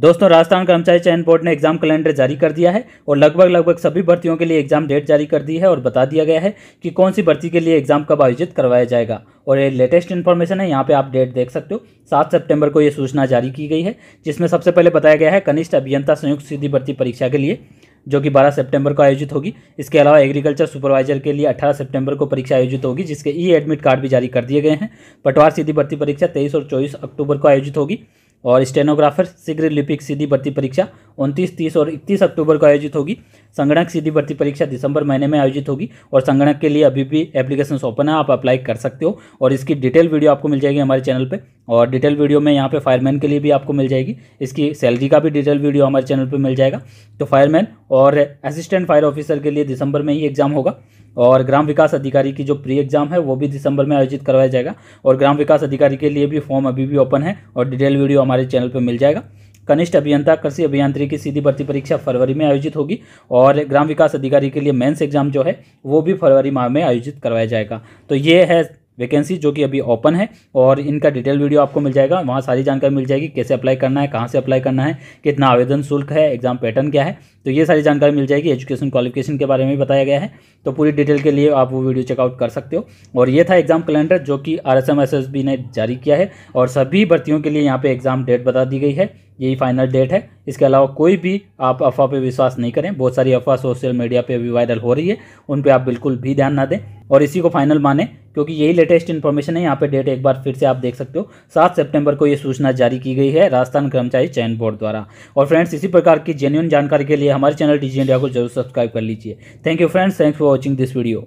दोस्तों राजस्थान कर्मचारी चयन बोर्ड ने एग्जाम कैलेंडर जारी कर दिया है और लगभग लगभग सभी भर्तियों के लिए एग्जाम डेट जारी कर दी है और बता दिया गया है कि कौन सी भर्ती के लिए एग्जाम कब आयोजित करवाया जाएगा और ये लेटेस्ट इन्फॉर्मेशन है यहाँ पे आप डेट देख सकते हो सात सितंबर को ये सूचना जारी की गई है जिसमें सबसे पहले बताया गया है कनिष्ठ अभियंता संयुक्त सीधी भर्ती परीक्षा के लिए जो कि 12 सितंबर को आयोजित होगी इसके अलावा एग्रीकल्चर सुपरवाइजर के लिए 18 सितंबर को परीक्षा आयोजित होगी जिसके ई एडमिट कार्ड भी जारी कर दिए गए हैं पटवार सीधी भर्ती परीक्षा 23 और 24 अक्टूबर को आयोजित होगी और स्टेनोग्राफर शीघ्र लिपिक सीधी भर्ती परीक्षा उनतीस तीस और इकतीस अक्टूबर को आयोजित होगी संगणक सीधी भर्ती परीक्षा दिसंबर महीने में आयोजित होगी और संगणक के लिए अभी भी एप्लीकेशन ओपन है आप अप्लाई कर सकते हो और इसकी डिटेल वीडियो आपको मिल जाएगी हमारे चैनल पर और डिटेल वीडियो में यहाँ पे फायरमैन के लिए भी आपको मिल जाएगी इसकी सैलरी का भी डिटेल वीडियो हमारे चैनल पर मिल जाएगा तो फायरमैन और असिस्टेंट फायर ऑफिसर के लिए दिसंबर में ही एग्जाम होगा और ग्राम विकास अधिकारी की जो प्री एग्जाम है वो भी दिसंबर में आयोजित करवाया जाएगा और ग्राम विकास अधिकारी के लिए भी फॉर्म अभी भी ओपन है और डिटेल वीडियो हमारे चैनल पर मिल जाएगा कनिष्ठ अभियंता कृषि अभियांत्रिकी सीधी भर्ती परीक्षा फरवरी में आयोजित होगी और ग्राम विकास अधिकारी के लिए मेंस एग्जाम जो है वो भी फरवरी माह में आयोजित करवाया जाएगा तो ये है वैकेंसी जो कि अभी ओपन है और इनका डिटेल वीडियो आपको मिल जाएगा वहाँ सारी जानकारी मिल जाएगी कैसे अप्लाई करना है कहाँ से अप्लाई करना है कितना आवेदन शुल्क है एग्जाम पैटर्न क्या है तो ये सारी जानकारी मिल जाएगी एजुकेशन क्वालिफिकेशन के बारे में भी बताया गया है तो पूरी डिटेल के लिए आप वो वीडियो चेकआउट कर सकते हो और ये था एग्जाम कैलेंडर जो कि आर एस ने जारी किया है और सभी भर्तियों के लिए यहाँ पर एग्जाम डेट बता दी गई है यही फाइनल डेट है इसके अलावा कोई भी आप अफवाह पे विश्वास नहीं करें बहुत सारी अफवाह सोशल मीडिया पे अभी वायरल हो रही है उन पे आप बिल्कुल भी ध्यान ना दें और इसी को फाइनल माने क्योंकि यही लेटेस्ट इन्फॉर्मेशन है यहाँ पे डेट एक बार फिर से आप देख सकते हो सात सितंबर को ये सूचना जारी की गई है राजस्थान कर्मचारी चयन बोर्ड द्वारा और फ्रेंड्स इसी प्रकार की जेन्यून जानकारी के लिए हमारे चैनल डीजी इंडिया को जरूर सब्सक्राइब कर लीजिए thank you friends thanks for watching this video